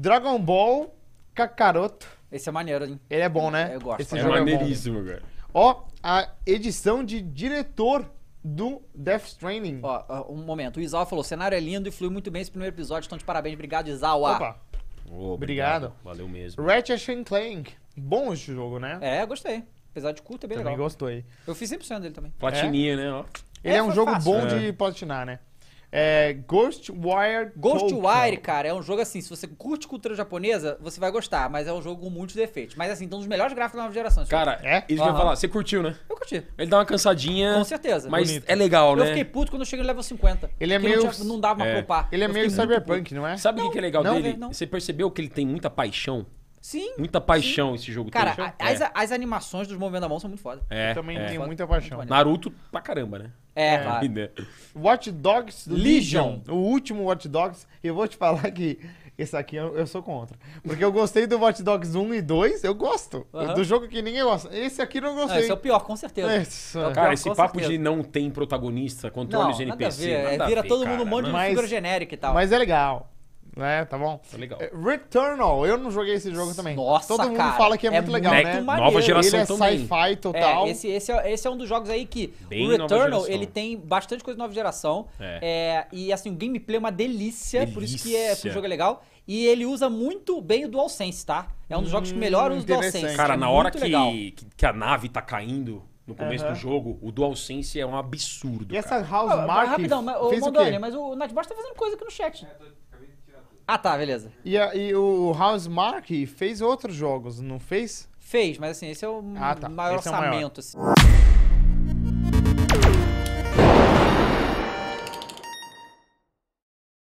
Dragon Ball Kakaroto. Esse é maneiro, hein? Ele é bom, né? Eu gosto. Esse é jogo maneiríssimo, é bom. cara. Né? Ó, a edição de diretor do Death Stranding. Ó, um momento. O Izawa falou: o cenário é lindo e flui muito bem esse primeiro episódio. Então, de parabéns. Obrigado, Izawa. Ah. Opa. Oh, obrigado. obrigado. Valeu mesmo. Ratchet Clank. Bom esse jogo, né? É, gostei. Apesar de curto, é bem também legal. Também gostei. Eu fiz 100% dele também. Platininha, é. né? Ó. Ele é, é um jogo fácil. bom é. de platinar, né? É Ghostwire Ghostwire, cara, é um jogo assim, se você curte cultura japonesa, você vai gostar, mas é um jogo com muitos defeitos. Mas assim, então um dos melhores gráficos da nova geração. Cara, é? Isso uhum. que eu ia falar, você curtiu, né? Eu curti. Ele dá uma cansadinha. Com certeza. Mas bonito. é legal, né? Eu fiquei puto quando eu cheguei no level 50. Ele é meio... Não, tinha, não dava é. pra poupar. Ele é meio cyberpunk, não é? Sabe o que, que é legal não, dele? Não. Você percebeu que ele tem muita paixão? Sim. Muita paixão sim. esse jogo Cara, tem. É. As, é. as animações dos movimentos da mão são muito foda. É, eu também é. tenho muita paixão. Naruto pra caramba, né? É, é. claro. Watch Dogs Legion. Legion. O último Watch Dogs. Eu vou te falar que esse aqui eu, eu, sou contra. Porque eu gostei do Watch Dogs 1 e 2, eu gosto. Uhum. Do jogo que ninguém gosta. Esse aqui não gostei. Não, esse é o pior, com certeza. Esse, é, é pior, cara, esse papo certeza. de não tem protagonista, controle de NPC. Ver, é, vira ver, todo mundo um monte de figura genérica e tal. Mas é legal. É, tá bom. Tá legal. É, Returnal, eu não joguei esse jogo também. Nossa, Todo mundo fala que é, é muito legal, muito né? Maneiro. Nova geração ele é sci-fi total. É, esse, esse, é, esse é um dos jogos aí que Bem o Returnal, ele tem bastante coisa de nova geração. É. é e assim, o gameplay é uma delícia, delícia. por isso que é, que o jogo é legal. E ele usa muito bem o DualSense, tá? É um dos jogos que hum, melhor usa o DualSense. Cara, é na hora que, que a nave tá caindo, no começo uhum. do jogo, o DualSense é um absurdo. E essa House ah, Mark. Rapidão, fez o quê? mas o Nightbot tá fazendo coisa aqui no chat. É, ah, tá, beleza. E, a, e o Mark fez outros jogos, não fez? Fez, mas assim, esse é o ah, tá. maior esse orçamento. É o maior. Assim.